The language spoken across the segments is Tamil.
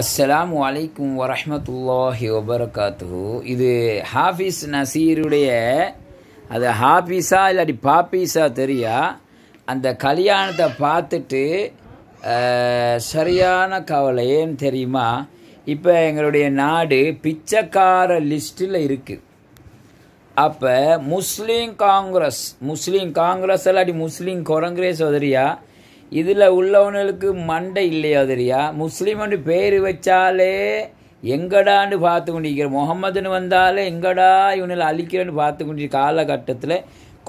அஸ்ஸலாம் வலைக்கும் வரமத்துல்லாஹி வபரகாத்து இது ஹாஃபிஸ் நசீருடைய அது ஹாஃபீஸா இல்லாட்டி பாப்பீஸா தெரியா அந்த கல்யாணத்தை பார்த்துட்டு சரியான கவலை ஏன் தெரியுமா இப்போ எங்களுடைய நாடு பிச்சைக்கார லிஸ்ட்டில் இருக்குது அப்போ முஸ்லீம் காங்கிரஸ் முஸ்லீம் காங்கிரஸ் இல்லாட்டி முஸ்லீம் குரங்கிரே சோதரியா இதில் உள்ளவனுக்கு மண்டை இல்லையா தெரியா முஸ்லீம்னு பேர் வச்சாலே எங்கடான்னு பார்த்து கொண்டிருக்கிற முகம்மதுன்னு வந்தாலே எங்கடா இவனில் அழிக்கிறேன்னு பார்த்து கொண்டிருக்க காலகட்டத்தில்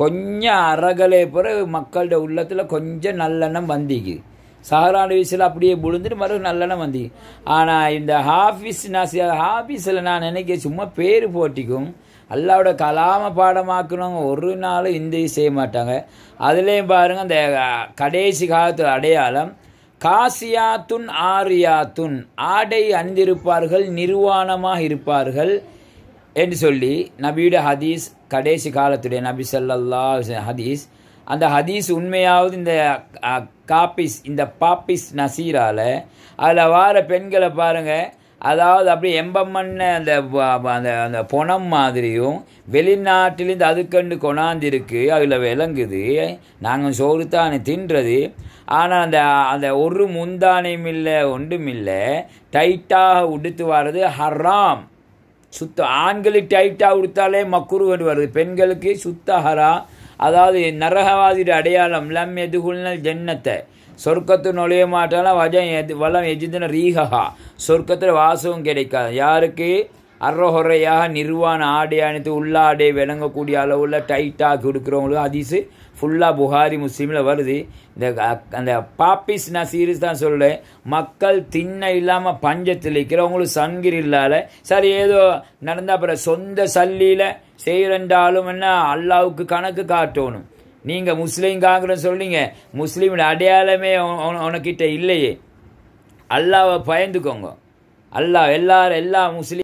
கொஞ்சம் அறகலே பிறகு மக்கள்கிட்ட உள்ளத்தில் கொஞ்சம் நல்லெண்ணம் வந்திக்குது சஹரான் வீசில் அப்படியே விழுந்துட்டு மறுபடியும் நல்லெண்ணம் வந்திக்கு ஆனால் இந்த ஹாஃபீஸ் நான் ஹாஃபீஸில் நான் நினைக்க சும்மா பேர் போட்டிக்கும் அல்லாவோட கலாம பாடமாக்கணும் ஒரு நாளும் இந்தி செய்ய மாட்டாங்க அதுலேயும் பாருங்கள் அந்த கடைசி காலத்து அடையாளம் காசியாத்துன் ஆரியாத்துன் ஆடை அணிந்திருப்பார்கள் நிர்வாணமாக இருப்பார்கள் என்று சொல்லி நபியுடைய ஹதீஸ் கடைசி காலத்துடைய நபி சொல்லல்லா ஹதீஸ் அந்த ஹதீஸ் உண்மையாவது இந்த காப்பிஸ் இந்த பாப்பிஸ் நசீரால் அதில் வார பெண்களை பாருங்கள் அதாவது அப்படியே எம்பம்மண்ண அந்த அந்த அந்த பொணம் மாதிரியும் வெளிநாட்டிலேருந்து அதுக்கண்டு கொண்டாந்திருக்கு அதில் விளங்குது நாங்கள் சோறு தானே தின்றது ஆனால் அந்த அந்த ஒரு முந்தானையும் இல்லை ஒன்றும் இல்லை டைட்டாக உடுத்து வர்றது ஹராம் சுத்த ஆண்களுக்கு டைட்டாக உடுத்தாலே மக்குருவடு வருது பெண்களுக்கு சுத்த ஹரா அதாவது நரகவாதியுடைய அடையாளம் லம் எதுகுல்னல் ஜென்னத்தை சொர்க்கத்து நுழைய மாட்டாலும் வஜம் எது வளம் எஜிந்தின ரீகா சொர்க்கத்தில் வாசவும் கிடைக்காது யாருக்கு அறஹொறையாக நிர்வாண ஆடை அணித்து உள்ளாடை விளங்கக்கூடிய அளவில் டைட்டாக கொடுக்குறவங்களுக்கு அதிசு ஃபுல்லாக புகாரி முஸ்லீமில் வருது இந்த அந்த பாப்பிஸ் நான் சீரியஸ் தான் சொல்கிறேன் மக்கள் திண்ணை இல்லாமல் பஞ்சத்தில் இருக்கிறவங்களும் சங்கிர் இல்லாத சரி ஏதோ நடந்தால் அப்புறம் சொந்த சல்லியில் செய்கிறண்டாலும் என்ன அல்லாவுக்கு கணக்கு காட்டணும் முஸ்லீம் முஸ்லீம்காங்கிற சொல்லிங்க முஸ்லீமில் அடையாளமே உனக்கிட்ட இல்லையே அல்லாவை பயந்துக்கோங்க அல்லாஹ் எல்லாரும் எல்லா முஸ்லீம்